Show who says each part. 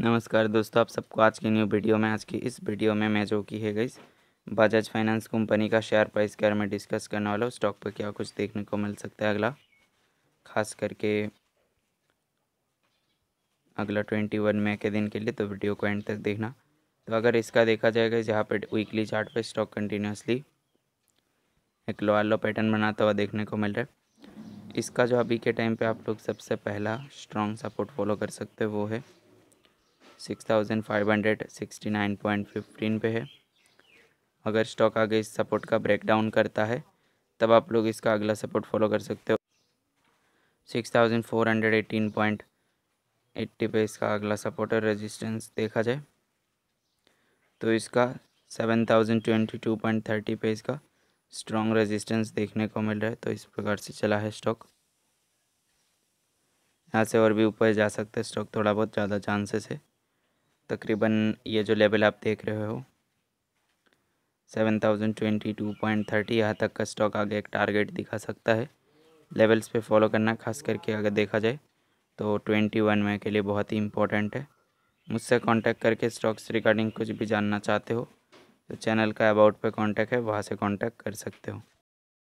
Speaker 1: नमस्कार दोस्तों आप सबको आज की न्यू वीडियो में आज की इस वीडियो में मैं जो की है गई बजाज फाइनेंस कंपनी का शेयर प्राइस के बारे में डिस्कस करने वाला हूँ स्टॉक पर क्या कुछ देखने को मिल सकता है अगला खास करके अगला ट्वेंटी वन मई के दिन के लिए तो वीडियो को एंड तक देखना तो अगर इसका देखा जाएगा जहाँ पर वीकली चार्ट पर स्टॉक कंटिन्यूसली एक लोअर लो पैटर्न बनाता हुआ देखने को मिल रहा है इसका जो अभी के टाइम पे आप लोग सबसे पहला स्ट्रॉन्ग सपोर्ट फॉलो कर सकते हो वो है six thousand five hundred sixty nine point fifteen पे है अगर स्टॉक आगे इस सपोर्ट का ब्रेकडाउन करता है तब आप लोग इसका अगला सपोर्ट फॉलो कर सकते हो six thousand four hundred eighteen point eighty पे इसका अगला सपोर्ट और रेजिस्टेंस देखा जाए तो इसका seven thousand twenty two point thirty पे इसका स्ट्रॉन्ग रेजिस्टेंस देखने को मिल रहा है तो इस प्रकार से चला है स्टॉक यहाँ से और भी ऊपर जा सकते हैं स्टॉक थोड़ा बहुत ज़्यादा चांसेस है तकरीबन ये जो लेवल आप देख रहे हो seven thousand twenty two point thirty यहाँ तक का स्टॉक आगे एक टारगेट दिखा सकता है लेवल्स पे फॉलो करना खास करके अगर देखा जाए तो ट्वेंटी वन में के लिए बहुत ही इंपॉर्टेंट है मुझसे कांटेक्ट करके स्टॉक्स रिगार्डिंग कुछ भी जानना चाहते हो तो चैनल का अबाउट पे कांटेक्ट है वहाँ से कांटेक्ट कर सकते हो